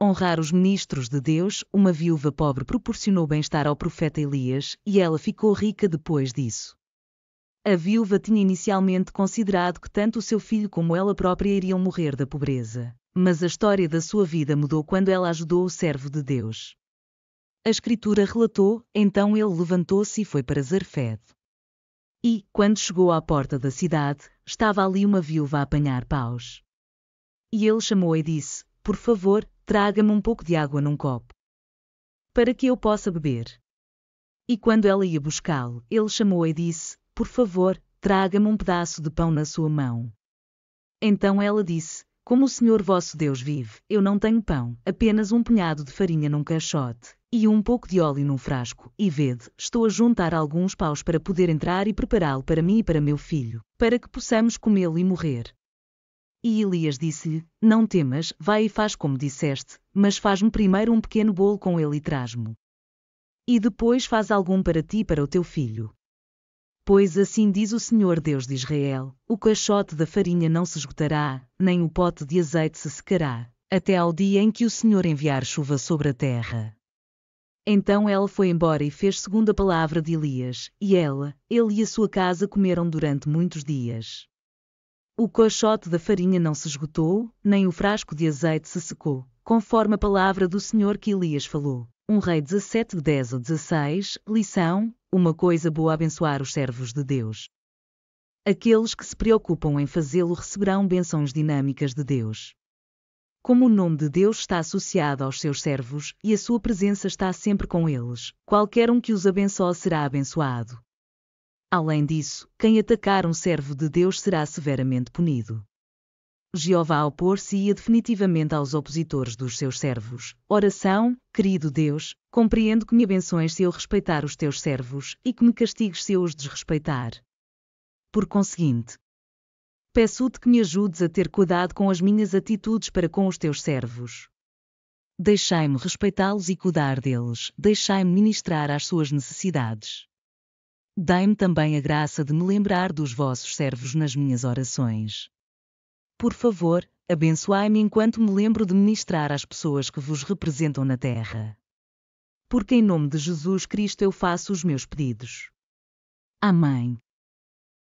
honrar os ministros de Deus, uma viúva pobre proporcionou bem-estar ao profeta Elias e ela ficou rica depois disso. A viúva tinha inicialmente considerado que tanto o seu filho como ela própria iriam morrer da pobreza, mas a história da sua vida mudou quando ela ajudou o servo de Deus. A Escritura relatou: então ele levantou-se e foi para Zarfed. E, quando chegou à porta da cidade, estava ali uma viúva a apanhar paus. E ele chamou e disse: Por favor, traga-me um pouco de água num copo. Para que eu possa beber. E quando ela ia buscá-lo, ele chamou e disse: Por favor, traga-me um pedaço de pão na sua mão. Então ela disse: Como o Senhor vosso Deus vive, eu não tenho pão, apenas um punhado de farinha num caixote, e um pouco de óleo num frasco, e vede, estou a juntar alguns paus para poder entrar e prepará-lo para mim e para meu filho, para que possamos comê-lo e morrer. E Elias disse-lhe: Não temas, vai e faz como disseste, mas faz-me primeiro um pequeno bolo com ele e traz-mo. E depois faz algum para ti e para o teu filho. Pois assim diz o Senhor Deus de Israel: O caixote da farinha não se esgotará, nem o pote de azeite se secará, até ao dia em que o Senhor enviar chuva sobre a terra. Então ela foi embora e fez segundo a palavra de Elias, e ela, ele e a sua casa comeram durante muitos dias. O caixote da farinha não se esgotou, nem o frasco de azeite se secou, conforme a palavra do Senhor que Elias falou. 1 um Rei 17, 10 ou 16, lição: Uma coisa boa abençoar os servos de Deus. Aqueles que se preocupam em fazê-lo receberão bênçãos dinâmicas de Deus. Como o nome de Deus está associado aos seus servos e a sua presença está sempre com eles, qualquer um que os abençoe será abençoado. Além disso, quem atacar um servo de Deus será severamente punido. Jeová opor-se-ia definitivamente aos opositores dos seus servos. Oração, querido Deus, compreendo que me abençoes se eu respeitar os teus servos e que me castigues se eu os desrespeitar. Por conseguinte, peço-te que me ajudes a ter cuidado com as minhas atitudes para com os teus servos. Deixai-me respeitá-los e cuidar deles, deixai-me ministrar às suas necessidades. Dai-me também a graça de me lembrar dos vossos servos nas minhas orações. Por favor, abençoai-me enquanto me lembro de ministrar às pessoas que vos representam na terra. Porque em nome de Jesus Cristo eu faço os meus pedidos. Amém.